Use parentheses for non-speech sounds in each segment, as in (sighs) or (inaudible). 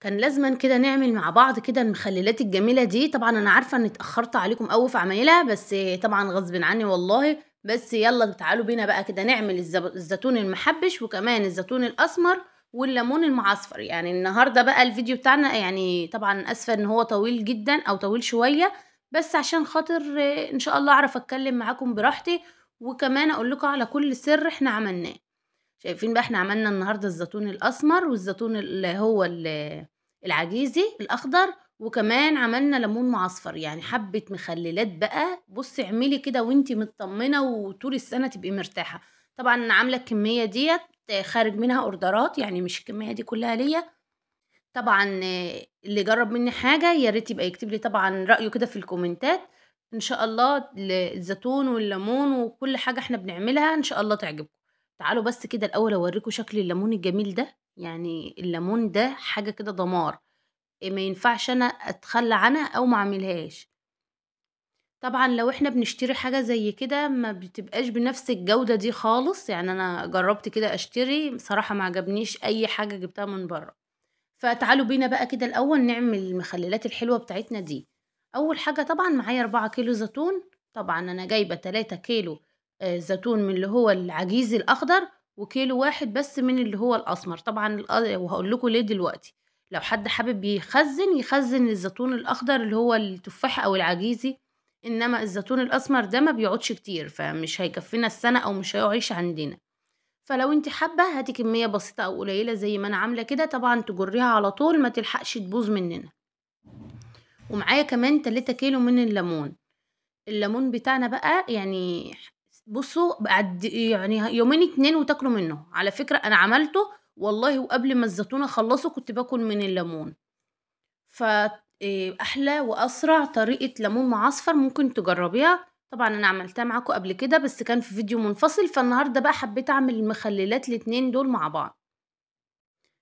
كان لازما كده نعمل مع بعض كده المخللات الجميلة دي طبعا أنا عارفة أني اتأخرت عليكم أوي في عمايلها بس طبعا غصب عني والله بس يلا تعالوا بينا بقى كده نعمل الزيتون المحبش وكمان الزيتون الأسمر والليمون المعصفر يعني النهاردة بقى الفيديو بتاعنا يعني طبعا أسفة إن هو طويل جدا أو طويل شوية بس عشان خاطر إن شاء الله أعرف أتكلم معاكم براحتي وكمان أقول لكم على كل سر إحنا عملناه شايفين بقى احنا عملنا النهارده الزيتون الاسمر والزيتون اللي هو العجيزي الاخضر وكمان عملنا ليمون معصفر يعني حبه مخللات بقى بصي اعملي كده وانتي مطمنه وطول السنه تبقي مرتاحه طبعا انا عامله الكميه ديت آه، خارج منها اوردرات يعني مش الكميه دي كلها ليا طبعا آه، اللي جرب مني حاجه ياريت يبقى يكتب لي طبعا رايه كده في الكومنتات ان شاء الله الزيتون والليمون وكل حاجه احنا بنعملها ان شاء الله تعجبكم تعالوا بس كده الأول أوريكم شكل الليمون الجميل ده يعني الليمون ده حاجة كده دمار آه، ما ينفعش أنا أتخلى عنها أو ما أعملهاش طبعا لو احنا بنشتري حاجة زي كده ما بتبقاش بنفس الجودة دي خالص يعني أنا جربت كده أشتري بصراحة ما عجبنيش أي حاجة جبتها من بره فتعالوا بينا بقى كده الأول نعمل المخللات الحلوة بتاعتنا دي أول حاجة طبعا معايا أربعة كيلو زيتون طبعا أنا جايبة تلاتة كيلو آه، زيتون من اللي هو العجيزي الاخضر وكيلو واحد بس من اللي هو الاسمر طبعا آه، وهقول لكم ليه دلوقتي لو حد حابب يخزن يخزن الزيتون الاخضر اللي هو التفاح او العجيزي انما الزيتون الاسمر ده ما بيقعدش كتير فمش هيكفينا السنه او مش هيعيش عندنا فلو انت حابه هاتي كميه بسيطه او قليله زي ما انا عامله كده طبعا تجريها على طول ما تلحقش تبوظ مننا ومعايا كمان 3 كيلو من الليمون الليمون بتاعنا بقى يعني بصوا بعد يعني يومين اتنين وتاكلوا منه على فكرة أنا عملته والله وقبل ما الزيتونة أخلصه كنت باكل من الليمون ف آه، أحلى وأسرع طريقة ليمون معصفر ممكن تجربيها طبعا أنا عملتها معاكم قبل كده بس كان في فيديو منفصل فالنهاردة بقى حبيت أعمل المخللات الاتنين دول مع بعض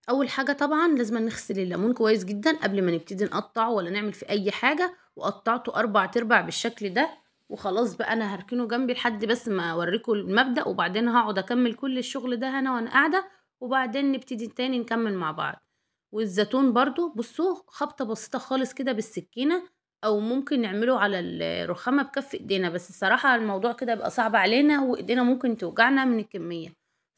اول حاجه طبعا لازم نغسل الليمون كويس جدا قبل ما نبتدي نقطعه ولا نعمل في اي حاجه وقطعته اربع تربع بالشكل ده وخلاص بقى انا هركنه جنبي لحد بس ما اوريكم المبدا وبعدين هقعد اكمل كل الشغل ده هنا وانا قاعده وبعدين نبتدي تاني نكمل مع بعض والزيتون برضو بصوا خبطه بسيطه خالص كده بالسكينه او ممكن نعمله على الرخامه بكف ايدينا بس الصراحه الموضوع كده بقى صعب علينا وايدينا ممكن توجعنا من الكميه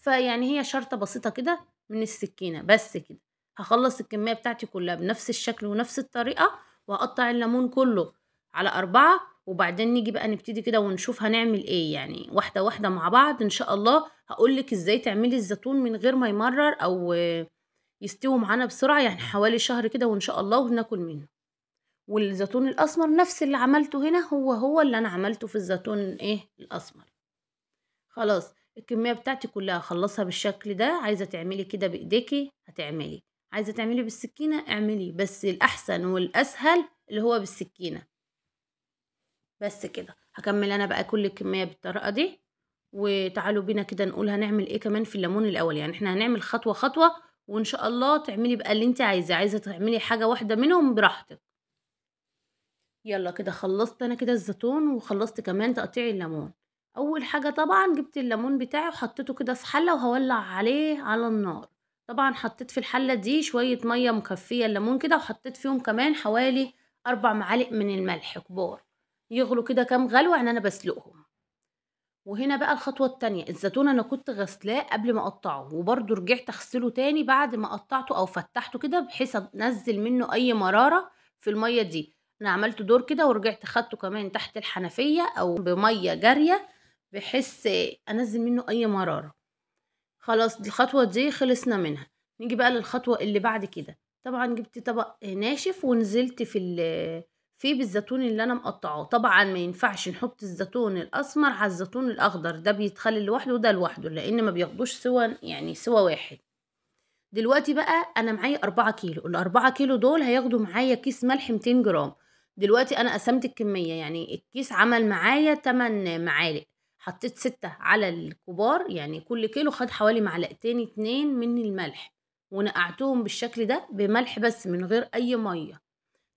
فيعني هي شرطه بسيطه كده من السكينه بس كده هخلص الكميه بتاعتي كلها بنفس الشكل ونفس الطريقه وهقطع الليمون كله على أربعة وبعدين نيجي بقى نبتدي كده ونشوف هنعمل ايه يعني واحدة واحدة مع بعض ان شاء الله هقولك ازاي تعملي الزيتون من غير ما يمرر او يستوي معانا بسرعة يعني حوالي شهر كده وان شاء الله وهناكل منه والزيتون الاسمر نفس اللي عملته هنا هو هو اللي انا عملته في الزيتون ايه الاسمر خلاص الكمية بتاعتي كلها هخلصها بالشكل ده عايزة تعملي كده بايديكي هتعملي عايزة تعملي بالسكينة اعملي بس الاحسن والاسهل اللي هو بالسكينة بس كده هكمل انا بقى كل الكميه بالطريقه دي وتعالوا بينا كده نقول هنعمل ايه كمان في الليمون الاول يعني احنا هنعمل خطوه خطوه وان شاء الله تعملي بقى اللي انت عايزاه عايزه تعملي حاجه واحده منهم براحتك يلا كده خلصت انا كده الزيتون وخلصت كمان تقطيع الليمون اول حاجه طبعا جبت الليمون بتاعي وحطيته كده في حله وهولع عليه على النار طبعا حطيت في الحله دي شويه ميه مكفيه الليمون كده وحطيت فيهم كمان حوالي اربع معالق من الملح كبار يغلوا كده كام غلوة يعني أنا بسلقهم وهنا بقى الخطوة التانية الزيتون أنا كنت غسلاه قبل ما أقطعه وبرده رجعت أغسله تاني بعد ما قطعته أو فتحته كده بحيث أنزل منه أي مرارة في المية دي أنا عملت دور كده ورجعت خدته كمان تحت الحنفية أو بمية جارية بحيث أنزل منه أي مرارة خلاص الخطوة دي خلصنا منها نيجي بقى للخطوة اللي بعد كده طبعا جبت طبق ناشف ونزلت في في بالزيتون اللي انا مقطعاه طبعا ما ينفعش نحط الزيتون الاسمر على الزيتون الاخضر ده بيتخلي لوحده وده لوحده لان ما بياخدوش سوا يعني سوا واحد دلوقتي بقى انا معايا أربعة كيلو الأربعة كيلو دول هياخدوا معايا كيس ملح 200 جرام دلوقتي انا قسمت الكميه يعني الكيس عمل معايا 8 معالق حطيت ستة على الكبار يعني كل كيلو خد حوالي معلقتين اتنين من الملح ونقعتهم بالشكل ده بملح بس من غير اي ميه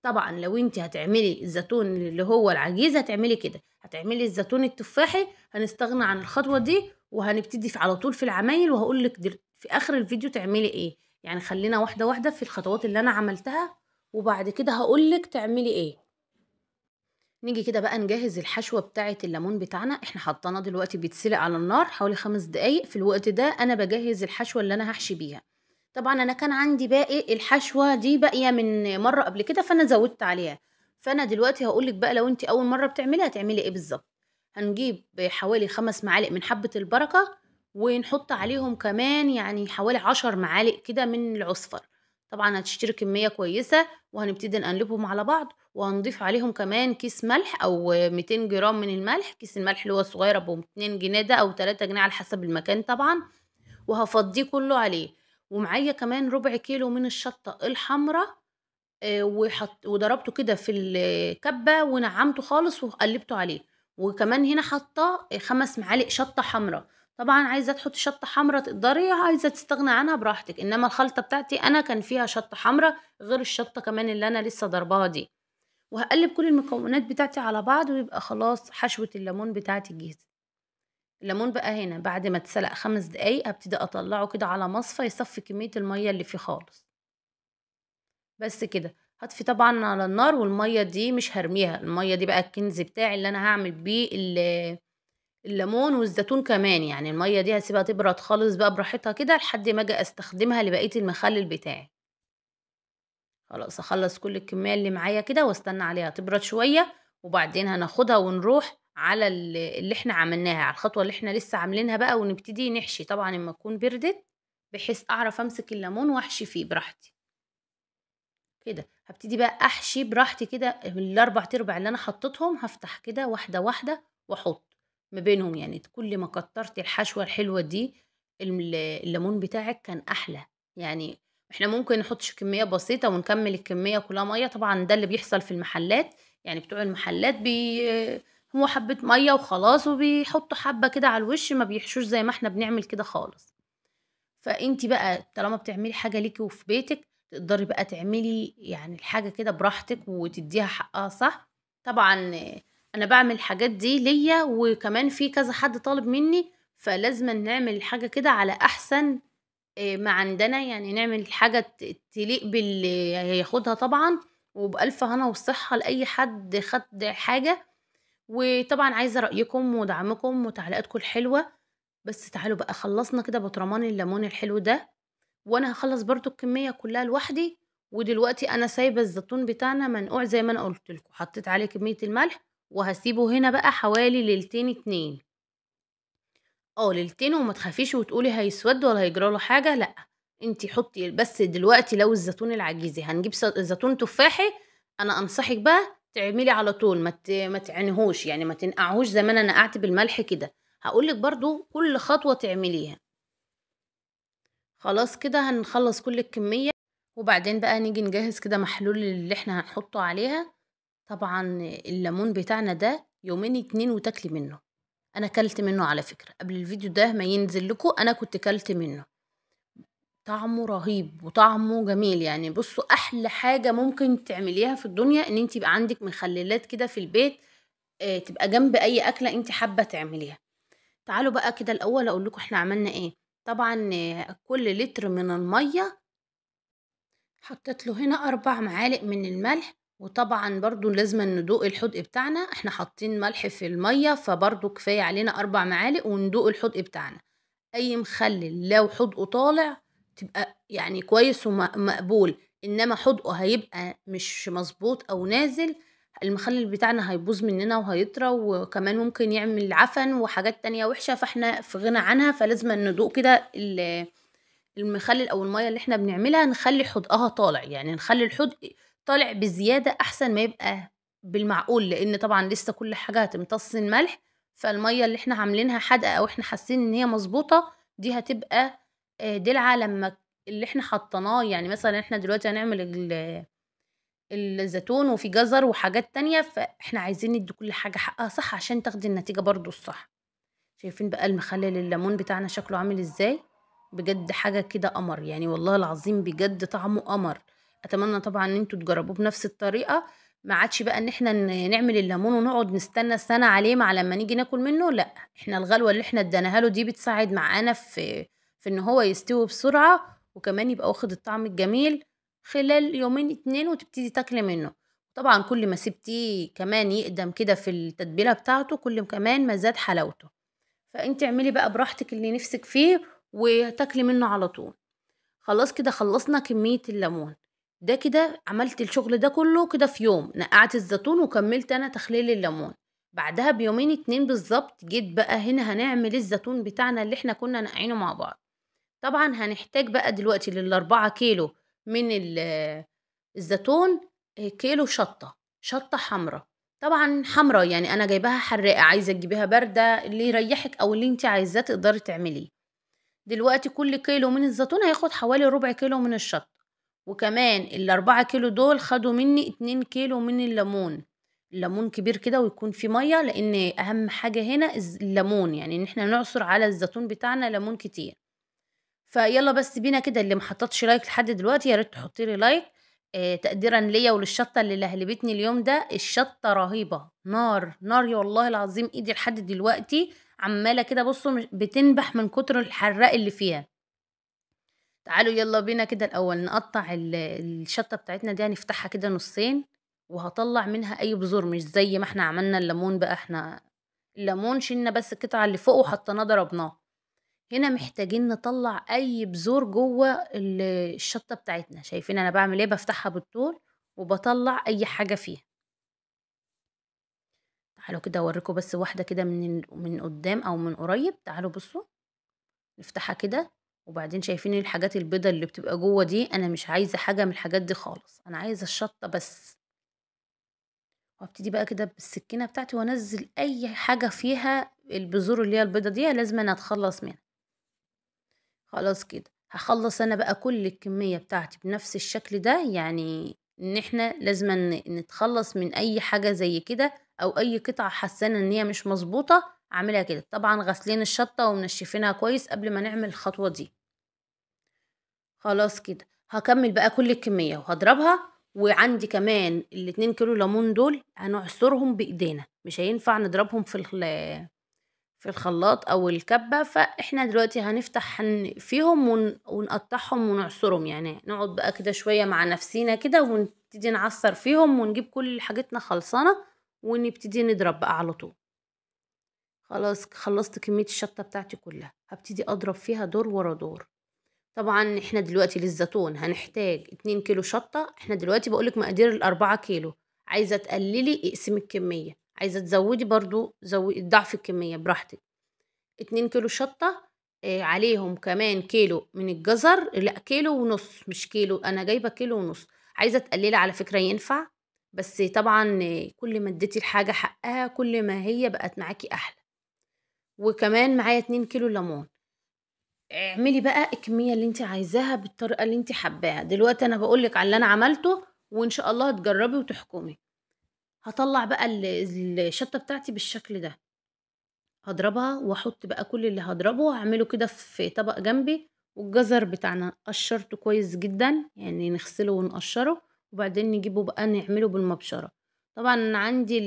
طبعا لو انت هتعملي الزيتون اللي هو العجيز هتعملي كده هتعملي الزيتون التفاحي هنستغنى عن الخطوه دي وهنبتدي على طول في العمايل وهقول لك في اخر الفيديو تعملي ايه يعني خلينا واحده واحده في الخطوات اللي انا عملتها وبعد كده هقول لك تعملي ايه نيجي كده بقى نجهز الحشوه بتاعه الليمون بتاعنا احنا حطيناه دلوقتي بيتسلق على النار حوالي خمس دقايق في الوقت ده انا بجهز الحشوه اللي انا هحشي بيها طبعا انا كان عندي باقي الحشوه دي باقيه من مره قبل كده فانا زودت عليها فانا دلوقتي هقولك بقى لو انت اول مره بتعمليها هتعملي ايه بالظبط هنجيب حوالي خمس معالق من حبه البركه ونحط عليهم كمان يعني حوالي عشر معالق كده من العصفر طبعا هتشتري كميه كويسه وهنبتدي نقلبهم على بعض وهنضيف عليهم كمان كيس ملح او 200 جرام من الملح كيس الملح اللي هو الصغير ابو 2 جنيه ده او 3 جنيه على حسب المكان طبعا وهفضيه كله عليه ومعايا كمان ربع كيلو من الشطة الحمراء آه، وحط وضربته كده في الكبة ونعمته خالص وقلبته عليه وكمان هنا حاطة خمس معالق شطة حمراء طبعا عايزة تحطي شطة حمراء تقدري عايزة تستغنى عنها براحتك انما الخلطة بتاعتي انا كان فيها شطة حمراء غير الشطة كمان اللي انا لسه ضرباها دي وهقلب كل المكونات بتاعتي على بعض ويبقى خلاص حشوة الليمون بتاعتي جاهزة الليمون بقى هنا بعد ما اتسلق خمس دقايق هبتدي اطلعه كده على مصفى يصفي كمية المية اللي فيه خالص بس كده هطفي طبعا على النار والمية دي مش هرميها المية دي بقى الكنز بتاعي اللي انا هعمل بيه الليمون والزيتون كمان يعني المية دي هسيبها تبرد خالص بقى براحتها كده لحد ما اجي استخدمها لبقية المخلل بتاعي خلاص اخلص كل الكمية اللي معايا كده واستنى عليها تبرد شوية وبعدين هناخدها ونروح على اللي احنا عملناها على الخطوه اللي احنا لسه عاملينها بقى ونبتدي نحشي طبعا اما تكون بردت بحيث اعرف امسك الليمون واحشي فيه براحتي كده هبتدي بقى احشي براحتي كده الاربع تربع اللي انا حطيتهم هفتح كده واحده واحده واحط ما بينهم يعني كل ما كترت الحشوه الحلوه دي الليمون بتاعك كان احلى يعني احنا ممكن نحطش كميه بسيطه ونكمل الكميه كلها ميه طبعا ده اللي بيحصل في المحلات يعني بتوع المحلات بي هو حبة مية وخلاص وبيحطوا حبة كده على الوش ما بيحشوش زي ما احنا بنعمل كده خالص فانت بقى طالما بتعملي حاجة ليكي وفي بيتك تقدري بقى تعملي يعني الحاجة كده براحتك وتديها حقها صح طبعا انا بعمل الحاجات دي ليا وكمان في كذا حد طالب مني فلازم نعمل الحاجة كده على احسن آه، ما عندنا يعني نعمل حاجة تليق باللي هياخدها طبعا وبألف هنا والصحة لأي حد خد حاجة وطبعا عايزه رايكم ودعمكم وتعليقاتكم الحلوه بس تعالوا بقى خلصنا كده بطرمان الليمون الحلو ده وانا هخلص برده الكميه كلها لوحدي ودلوقتي انا سايبه الزيتون بتاعنا منقوع زي ما انا قلت لكم حطيت عليه كميه الملح وهسيبه هنا بقى حوالي ليلتين اتنين اه ليلتين وما تخافيش وتقولي هيسود ولا هيجرى له حاجه لا انتي حطي بس دلوقتي لو الزيتون العجيزي هنجيب زيتون تفاحي انا انصحك بقى تعملي على طول ما ما تعنهوش يعني ما تنقعهوش زي ما انا نقعت بالملح كده هقول لك برده كل خطوه تعمليها خلاص كده هنخلص كل الكميه وبعدين بقى نيجي نجهز كده محلول اللي احنا هنحطه عليها طبعا الليمون بتاعنا ده يومين اتنين وتاكلي منه انا كلت منه على فكره قبل الفيديو ده ما ينزل لكم انا كنت كلت منه طعمه رهيب وطعمه جميل يعني بصوا احلى حاجه ممكن تعمليها في الدنيا ان انت يبقى عندك مخللات كده في البيت اه تبقى جنب اي اكله انت حابه تعمليها تعالوا بقى كده الاول اقول لكم احنا عملنا ايه طبعا آه، كل لتر من الميه حطيت له هنا اربع معالق من الملح وطبعا برضو لازم ندوق الحدق بتاعنا احنا حاطين ملح في الميه فبرضو كفايه علينا اربع معالق وندوق الحدق بتاعنا اي مخلل لو حدقه طالع تبقى يعني كويس ومقبول انما حدقه هيبقى مش مظبوط او نازل المخلل بتاعنا هيبوظ مننا وهيطرى وكمان ممكن يعمل عفن وحاجات تانية وحشة فاحنا في غنى عنها فلازم ندوق كده المخلل او المية اللي احنا بنعملها نخلي حدقها طالع يعني نخلي الحدق طالع بزيادة احسن ما يبقى بالمعقول لان طبعا لسه كل حاجة هتمتص الملح فالمية اللي احنا عاملينها حادقة او احنا حاسين ان هي مظبوطة دي هتبقى آه، دي العالم اللي احنا حطيناه يعني مثلا احنا دلوقتي هنعمل الزيتون وفي جزر وحاجات تانية فاحنا عايزين ندي كل حاجة حقها صح عشان تاخدي النتيجة برضو الصح شايفين بقى المخلل الليمون بتاعنا شكله عامل ازاي بجد حاجة كده قمر يعني والله العظيم بجد طعمه قمر اتمنى طبعا ان انتوا تجربوه بنفس الطريقة ما عادش بقى ان احنا نعمل الليمون ونقعد نستنى سنة عليه مع لما نيجي ناكل منه لا احنا الغلوة اللي احنا اديناها له دي بتساعد معانا في في ان هو يستوي بسرعة وكمان يبقى واخد الطعم الجميل خلال يومين اتنين وتبتدي تاكلي منه طبعا كل ما سبتيه كمان يقدم كده في التتبيلة بتاعته كل كمان ما زاد حلاوته فانت اعملي بقى براحتك اللي نفسك فيه وتاكلي منه على طول خلاص كده خلصنا كمية الليمون ده كده عملت الشغل ده كله كده في يوم نقعت الزيتون وكملت انا تخليل الليمون بعدها بيومين اتنين بالظبط جيت بقى هنا هنعمل الزيتون بتاعنا اللي احنا كنا نقعينه مع بعض طبعا هنحتاج بقى دلوقتي للأربعة كيلو من الزيتون آه، كيلو شطة شطة حمراء طبعا حمراء يعني انا جايباها حراقه عايزه تجيبيها بارده اللي يريحك او اللي انت عايزاه تقدري تعمليه دلوقتي كل كيلو من الزيتون هياخد حوالي ربع كيلو من الشطه وكمان الأربعة كيلو دول خدوا مني اتنين كيلو من الليمون الليمون كبير كده ويكون فيه مية لأن أهم حاجة هنا الليمون يعني إن احنا نعصر على الزيتون بتاعنا ليمون كتير فيلا بس بينا كده اللي ما حطتش لايك لحد دلوقتي يا ريت تحطي لي لايك آه تقديرا ليا وللشطه اللي لهلبتني اليوم ده الشطه رهيبه نار نار يا والله العظيم ايدي لحد دلوقتي عماله كده بصوا بتنبح من كتر الحراق اللي فيها تعالوا يلا بينا كده الاول نقطع الشطه بتاعتنا دي هنفتحها كده نصين وهطلع منها اي بذور مش زي ما احنا عملنا الليمون بقى احنا الليمون شلنا بس القطعه اللي فوق وحطيناه ضربناه هنا محتاجين نطلع اي بذور جوه الشطة بتاعتنا شايفين انا بعمل ايه بفتحها بالطول وبطلع اي حاجة فيها تعالوا كده اوريكم بس واحدة كده من من قدام او من قريب تعالوا بصوا نفتحها كده وبعدين شايفين الحاجات البيضة اللي بتبقى جوه دي انا مش عايزة حاجة من الحاجات دي خالص انا عايزة الشطة بس وابتدي بقى كده بالسكينة بتاعتي وانزل اي حاجة فيها البذور اللي هي البيضة دي لازم انا اتخلص منها خلاص كده هخلص انا بقى كل الكمية بتاعتي بنفس الشكل ده يعني ان احنا لازم نتخلص من اي حاجة زي كده او اي قطعة حسانة ان هي مش مظبوطة اعملها كده طبعا غسلين الشطة ومنشفينها كويس قبل ما نعمل الخطوة دي خلاص كده هكمل بقى كل الكمية وهضربها وعندي كمان الاتنين كيلو ليمون دول هنعصرهم بايدينا مش هينفع نضربهم في في الخلاط او الكبه فاحنا دلوقتي هنفتح فيهم ونقطعهم ونعصرهم يعني نقعد بقى كده شويه مع نفسينا كده ونبتدي نعصر فيهم ونجيب كل حاجتنا خلصانه ونبتدي نضرب بقى على طول خلاص خلصت كميه الشطه بتاعتي كلها هبتدي اضرب فيها دور ورا دور طبعا احنا دلوقتي للزيتون هنحتاج اتنين كيلو شطه احنا دلوقتي بقولك مقادير الاربعه كيلو عايزه تقللي اقسمي الكميه عايزة تزودي برضو زودي ضعف الكمية براحتك اتنين كيلو شطة آه عليهم كمان كيلو من الجزر لا كيلو ونص مش كيلو انا جايبة كيلو ونص عايزة تقللي على فكرة ينفع بس طبعا كل ما اديتي الحاجة حقها كل ما هي بقت معاكي احلى وكمان معايا اتنين كيلو ليمون اعملي بقى الكمية اللي انت عايزاها بالطريقة اللي انت حباها دلوقتي انا بقولك على اللي انا عملته وان شاء الله تجربي وتحكمي هطلع بقى الشطة بتاعتي بالشكل ده هضربها واحط بقى كل اللي هضربه هعمله كده في طبق جنبي والجزر بتاعنا قشرته كويس جدا يعني نغسله ونقشره وبعدين نجيبه بقى نعمله بالمبشرة طبعا عندي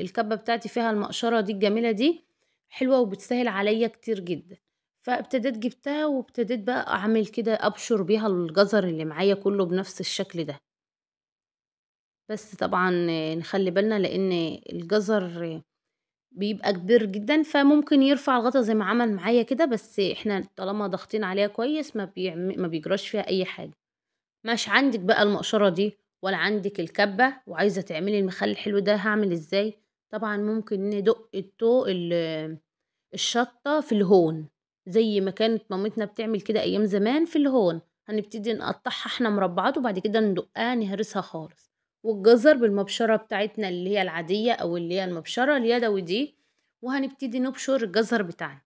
الكبة بتاعتي فيها المقشرة دي الجميلة دي حلوة وبتسهل عليا كتير جدا فابتديت جبتها وابتديت بقى اعمل كده ابشر بيها الجزر اللي معايا كله بنفس الشكل ده بس طبعا نخلي بالنا لان الجزر بيبقى كبير جدا فممكن يرفع الغطا زي ما عمل معايا كده بس احنا طالما ضاغطين عليها كويس ما, بيعم... ما بيجراش فيها اي حاجه مش عندك بقى المقشره دي ولا عندك الكبه وعايزه تعملي المخلل الحلو ده هعمل ازاي طبعا ممكن ندق التو الشطه في الهون زي ما كانت مامتنا بتعمل كده ايام زمان في الهون هنبتدي نقطعها احنا مربعات وبعد كده ندقها نهرسها خالص والجزر بالمبشرة بتاعتنا اللي هي العادية أو اللي هي المبشرة اليدوي دي وهنبتدي نبشر الجزر بتاعنا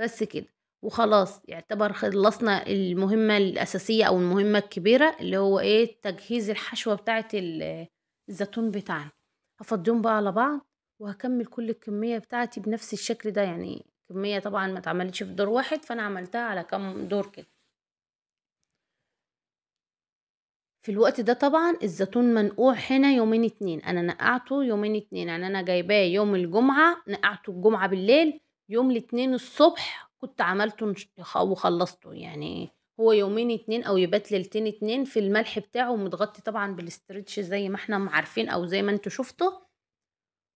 بس كده وخلاص يعتبر خلصنا المهمة الأساسية أو المهمة الكبيرة اللي هو إيه تجهيز الحشوة بتاعة الزيتون بتاعنا هفضيهم بقى على بعض وهكمل كل الكمية بتاعتي بنفس الشكل ده يعني كمية طبعا ما تعملتش في دور واحد فأنا عملتها على كام دور كده في الوقت ده طبعا الزيتون منقوع هنا يومين اتنين انا نقعته يومين اتنين يعني انا جايباه يوم الجمعة نقعته الجمعة بالليل يوم الاتنين الصبح كنت عملته وخلصته يعني هو يومين اتنين او يبات ليلتين اتنين في الملح بتاعه متغطي طبعا بالاسترتش زي ما احنا عارفين او زي ما انتوا شفتوا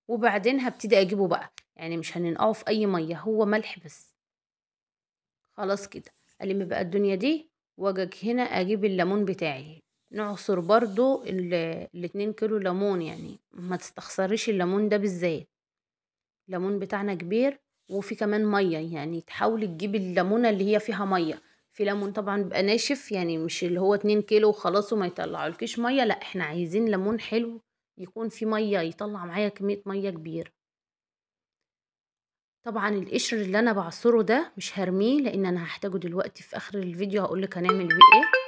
وبعدين هبتدي اجيبه بقى يعني مش هننقعه في اي ميه هو ملح بس خلاص كده الم بقى الدنيا دي واجي هنا اجيب الليمون بتاعي نعصر برضو الاتنين كيلو ليمون يعني ما تستخسرش الليمون ده بالذات الليمون بتاعنا كبير وفي كمان ميه يعني تحاولي تجيب الليمونه اللي هي فيها ميه في ليمون طبعا بيبقى ناشف يعني مش اللي هو اتنين كيلو وخلاص وما يطلعولكيش ميه لا احنا عايزين ليمون حلو يكون في ميه يطلع معايا كميه ميه كبيره طبعا القشر اللي انا بعصره ده مش هرميه لان انا هحتاجه دلوقتي في اخر الفيديو هقولك هنعمل بيه ايه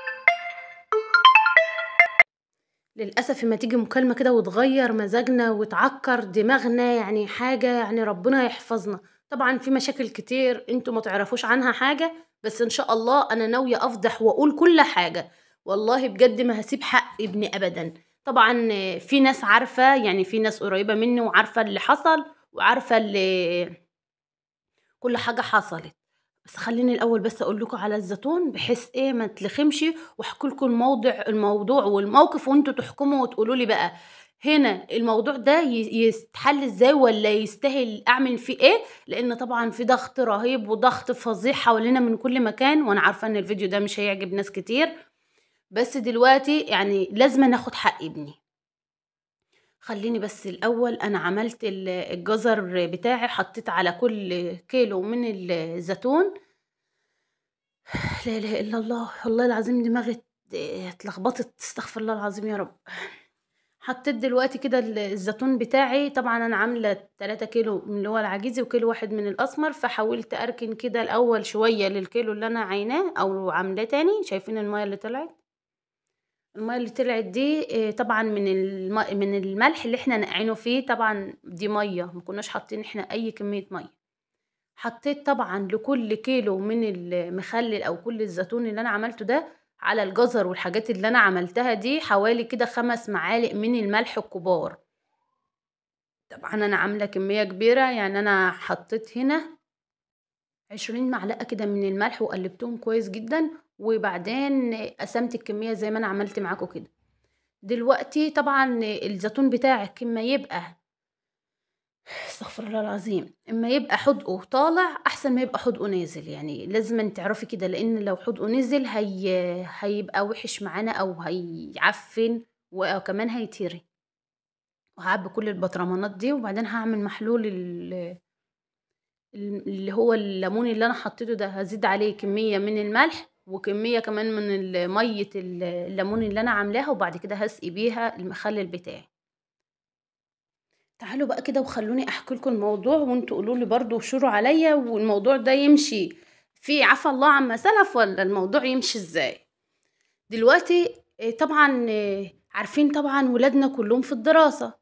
للأسف ما تيجي مكالمة كده وتغير مزاجنا وتعكر دماغنا يعني حاجة يعني ربنا يحفظنا طبعا في مشاكل كتير انتوا ما تعرفوش عنها حاجة بس ان شاء الله انا ناوية افضح واقول كل حاجة والله بجد ما هسيب حق ابني ابدا طبعا في ناس عارفة يعني في ناس قريبة مني وعارفة اللي حصل وعارفة اللي كل حاجة حصلت بس خليني الاول بس اقول لكم على الزيتون بحيث ايه ما تلخمش واحكي لكم الموضع الموضوع والموقف وانتوا تحكموا وتقولوا لي بقى هنا الموضوع ده يستحل ازاي ولا يستاهل اعمل فيه ايه لان طبعا في ضغط رهيب وضغط فظيع حوالينا من كل مكان وانا عارفه ان الفيديو ده مش هيعجب ناس كتير بس دلوقتي يعني لازم ناخد حق ابني خليني بس الأول أنا عملت الجزر بتاعي حطيت على كل كيلو من الزيتون لا إله إلا الله والله العظيم دماغي اتلخبطت استغفر الله العظيم يا رب حطيت دلوقتي كده الزيتون بتاعي طبعا انا عامله 3 كيلو من اللي هو العجيزي وكيلو واحد من الاسمر فحاولت اركن كده الاول شويه للكيلو اللي انا عيناه او عاملاه تاني شايفين الميه اللي طلعت الميه اللي طلعت دي آه، طبعا من الم... من الملح اللي احنا نقعينه فيه طبعا دي ميه ما كناش حاطين احنا اي كميه ميه حطيت طبعا لكل كيلو من المخلل او كل الزيتون اللي انا عملته ده على الجزر والحاجات اللي انا عملتها دي حوالي كده خمس معالق من الملح الكبار طبعا انا عامله كميه كبيره يعني انا حطيت هنا عشرين معلقه كده من الملح وقلبتهم كويس جدا وبعدين قسمت الكميه زي ما انا عملت معاكم كده دلوقتي طبعا الزيتون بتاعك اما يبقى (sighs) استغفر الله العظيم اما يبقى حدقه طالع احسن ما يبقى حدقه نازل يعني لازم تعرفي كده لان لو حدقه نزل هي (sighs) هيبقى وحش معانا او هيعفن وكمان هيتيري وهعبي كل البطرمانات دي وبعدين هعمل محلول اللي هو الليمون اللي انا حطيته ده هزيد عليه كميه من الملح وكمية كمان من مية الليمون اللي أنا عاملاها وبعد كده هسقي بيها المخلل بتاعي تعالوا بقى كده وخلوني احكي لكم الموضوع وانتوا قولوا لي برده وشوروا عليا والموضوع ده يمشي في عفى الله عما سلف ولا الموضوع يمشي ازاي دلوقتي آه، طبعا آه، عارفين طبعا ولادنا كلهم في الدراسه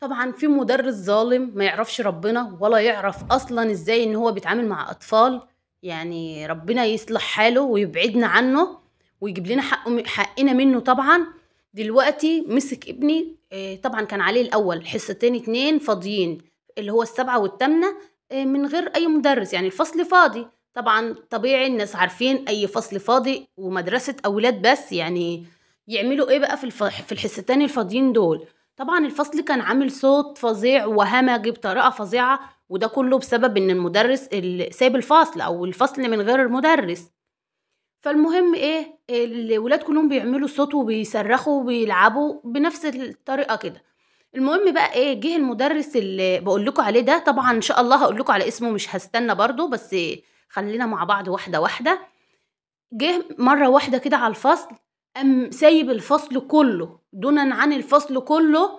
طبعا في مدرس ظالم ما يعرفش ربنا ولا يعرف اصلا ازاي ان هو بيتعامل مع اطفال يعني ربنا يصلح حاله ويبعدنا عنه ويجيب لنا حقه حقنا منه طبعا دلوقتي مسك ابني آه، طبعا كان عليه الاول حصتين اتنين فاضيين اللي هو السبعه والثامنه آه، من غير اي مدرس يعني الفصل فاضي طبعا طبيعي الناس عارفين اي فصل فاضي ومدرسه اولاد بس يعني يعملوا ايه بقى في في الحصتين الفاضيين دول طبعا الفصل كان عامل صوت فظيع وهمج بطريقه فظيعه وده كله بسبب ان المدرس ساب الفصل او الفصل من غير المدرس فالمهم ايه الولاد كلهم بيعملوا صوت وبيصرخوا وبيلعبوا بنفس الطريقه كده المهم بقى ايه جه المدرس اللي بقول لكم عليه ده طبعا ان شاء الله هقول لكم على اسمه مش هستنى برضو بس خلينا مع بعض واحده واحده جه مره واحده كده على الفصل قام سايب الفصل كله دونا عن الفصل كله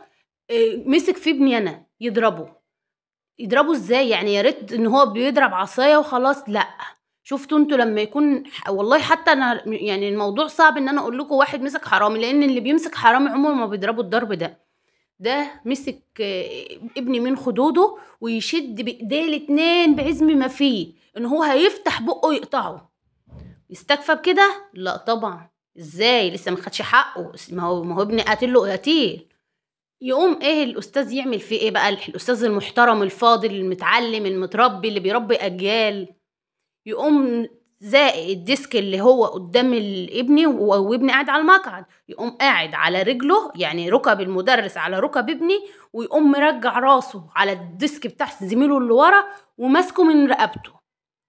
آه، مسك في ابني انا يضربه يضربه ازاي يعني يا ريت ان هو بيضرب عصايه وخلاص لا شفتوا انتوا لما يكون والله حتى انا يعني الموضوع صعب ان انا اقول لكم واحد مسك حرامي لان اللي بيمسك حرامي عمره ما بيضربه الضرب ده ده مسك ابني من خدوده ويشد بايديه الاتنين بعزم ما فيه ان هو هيفتح بقه يقطعه يستكفى بكده لا طبعا ازاي لسه ما خدش حقه ما هو ما هو ابني قاتل له قتيل يقوم ايه الاستاذ يعمل فيه ايه بقى الاستاذ المحترم الفاضل المتعلم المتربي اللي بيربي اجيال يقوم زائق الديسك اللي هو قدام ابني وابني قاعد على المقعد يقوم قاعد على رجله يعني ركب المدرس على ركب ابني ويقوم مرجع راسه على الديسك بتاع زميله اللي ورا وماسكه من رقبته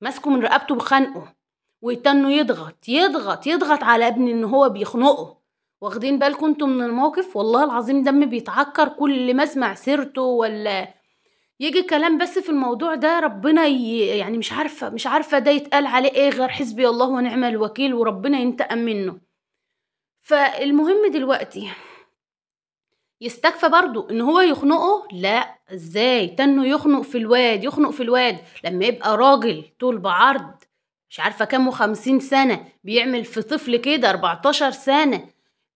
ماسكه من رقبته بخنقه ويتنه يضغط يضغط يضغط على ابني ان هو بيخنقه واخدين بالكم انتوا من الموقف والله العظيم دمي بيتعكر كل ما اسمع سيرته ولا يجي كلام بس في الموضوع ده ربنا ي... يعني مش عارفه مش عارفه ده يتقال عليه ايه غير حسبي الله ونعم الوكيل وربنا ينتقم منه فالمهم دلوقتي يستكفى برضو ان هو يخنقه لا ازاي تنه يخنق في الواد يخنق في الواد لما يبقى راجل طول بعرض مش عارفه كام وخمسين سنه بيعمل في طفل كده 14 سنه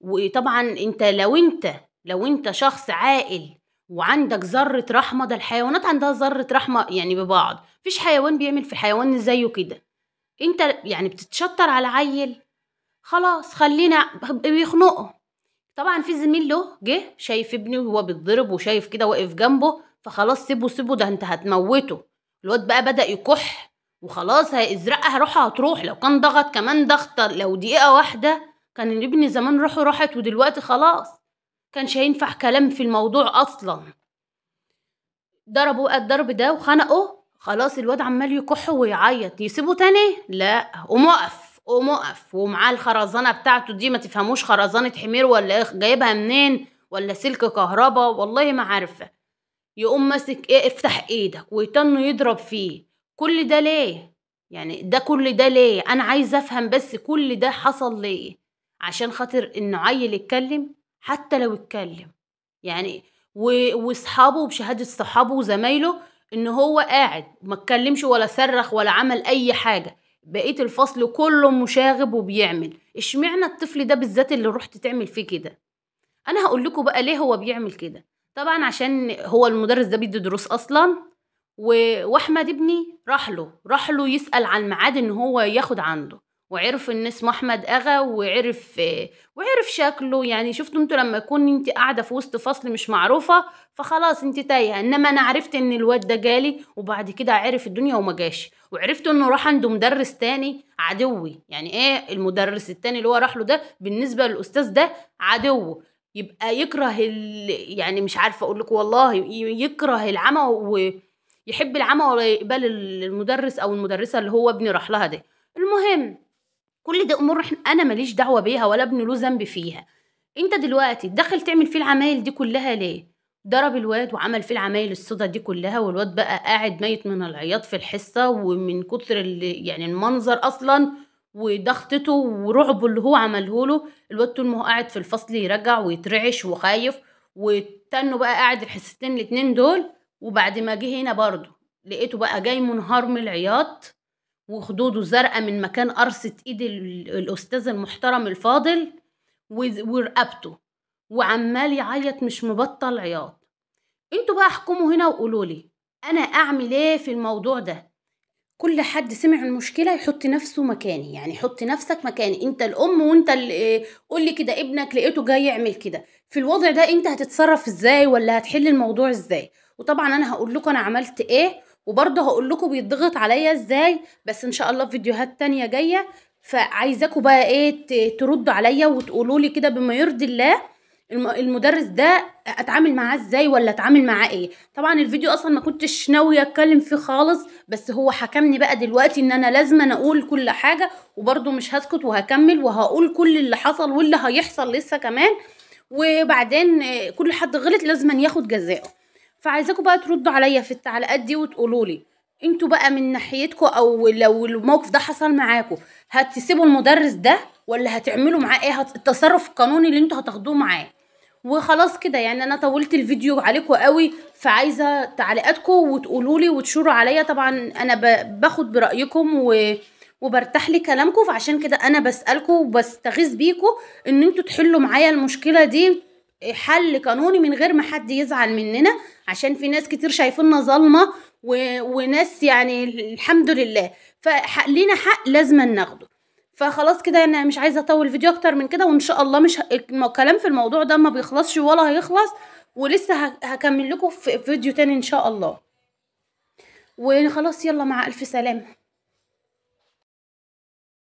وطبعا انت لو انت لو انت شخص عاقل وعندك ذرة رحمة ده الحيوانات عندها ذرة رحمة يعني ببعض مفيش حيوان بيعمل في حيوان زيه كده انت يعني بتتشطر على عيل خلاص خلينا بيخنقه طبعا في زميل له جه شايف ابني وهو بيتضرب وشايف كده واقف جنبه فخلاص سيبه سيبه ده انت هتموته الواد بقى بدأ يكح وخلاص هيزرقها روحها هتروح لو كان ضغط كمان ضغطة لو دقيقة واحدة كان ابني زمان روحه راحت ودلوقتي خلاص كانش هينفع كلام في الموضوع اصلا ضربوا الضرب ده وخنقوا خلاص الواد عمال يكح ويعيط يسيبه تاني لا قوم وقف قوم ومعاه الخرزانه بتاعته دي ما تفهموش خرزانه حمير ولا ايه جايبها منين ولا سلك كهربا والله ما عارفه يقوم ماسك ايه افتح ايدك ويطنه يضرب فيه كل ده ليه يعني ده كل ده ليه انا عايزه افهم بس كل ده حصل ليه عشان خاطر انه عيل يتكلم حتى لو اتكلم يعني واصحابه بشهاده صحابه وزمايله ان هو قاعد ما اتكلمش ولا صرخ ولا عمل اي حاجه بقيه الفصل كله مشاغب وبيعمل اشمعنى الطفل ده بالذات اللي رحت تعمل فيه كده انا هقول لكم بقى ليه هو بيعمل كده طبعا عشان هو المدرس ده بيدي دروس اصلا واحمد ابني راح له راح له يسال عن ميعاد ان هو ياخد عنده وعرف ان اسمه احمد اغا وعرف وعرف شكله يعني شفتوا انتوا لما يكون انت قاعده في وسط فصل مش معروفه فخلاص انت تايهه انما انا عرفت ان الواد ده جالي وبعد كده عرف الدنيا وما جاش وعرفت انه راح عنده مدرس تاني عدوي يعني ايه المدرس التاني اللي هو راح له ده بالنسبه للاستاذ ده عدوه يبقى يكره يعني مش عارفه اقول لكم والله يكره العمى ويحب العمى ولا يقبل المدرس او المدرسه اللي هو ابني راح لها ده المهم كل ده امور انا ماليش دعوه بيها ولا ابني له ذنب فيها انت دلوقتي دخل تعمل فيه العمايل دي كلها ليه ضرب الواد وعمل فيه العمايل الصدى دي كلها والواد بقى قاعد ميت من العياط في الحصه ومن كتر يعني المنظر اصلا وضغطته ورعبه اللي هو عمله له الواد طول ما هو قاعد في الفصل يرجع ويترعش وخايف وتنه بقى قاعد الحصتين الاتنين دول وبعد ما جه هنا برضه لقيته بقى جاي منهار من العياط وخدوده زرقاء من مكان قرصة ايد الاستاذ المحترم الفاضل ورقبته وعمال يعيط مش مبطل عياط انتوا بقى احكموا هنا وقولوا لي انا اعمل ايه في الموضوع ده كل حد سمع المشكله يحط نفسه مكاني يعني حط نفسك مكاني انت الام وانت اللي قول لي كده ابنك لقيته جاي يعمل كده في الوضع ده انت هتتصرف ازاي ولا هتحل الموضوع ازاي وطبعا انا هقول لكم انا عملت ايه وبرضه هقول لكم بيتضغط عليا ازاي بس ان شاء الله في فيديوهات تانية جايه فعايزاكم بقى ايه تردوا عليا وتقولوا لي كده بما يرضي الله المدرس ده اتعامل معاه ازاي ولا اتعامل معاه ايه طبعا الفيديو اصلا ما كنتش ناويه اتكلم فيه خالص بس هو حكمني بقى دلوقتي ان انا لازم أنا اقول كل حاجه وبرده مش هسكت وهكمل وهقول كل اللي حصل واللي هيحصل لسه كمان وبعدين كل حد غلط لازم ياخد جزائه فعايزاكم بقى تردوا عليا في التعليقات دي وتقولوا لي انتوا بقى من ناحيتكم او لو الموقف ده حصل معاكم هتسيبوا المدرس ده ولا هتعملوا معاه ايه التصرف القانوني اللي انتوا هتاخدوه معاه وخلاص كده يعني انا طولت الفيديو عليكم قوي فعايزه تعليقاتكم وتقولوا لي وتشوروا عليا طبعا انا باخد برايكم و وبرتاح لكلامكم فعشان كده انا بسالكم وبستغيث بيكم ان انتوا تحلوا معايا المشكله دي حل قانوني من غير ما حد يزعل مننا عشان في ناس كتير شايفيننا ظالمه و... وناس يعني الحمد لله فلينا حق لازم ناخده فخلاص كده انا مش عايزه اطول فيديو اكتر من كده وان شاء الله مش الكلام في الموضوع ده ما بيخلصش ولا هيخلص ولسه هكمل لكم في فيديو تاني ان شاء الله وخلاص يلا مع الف سلامه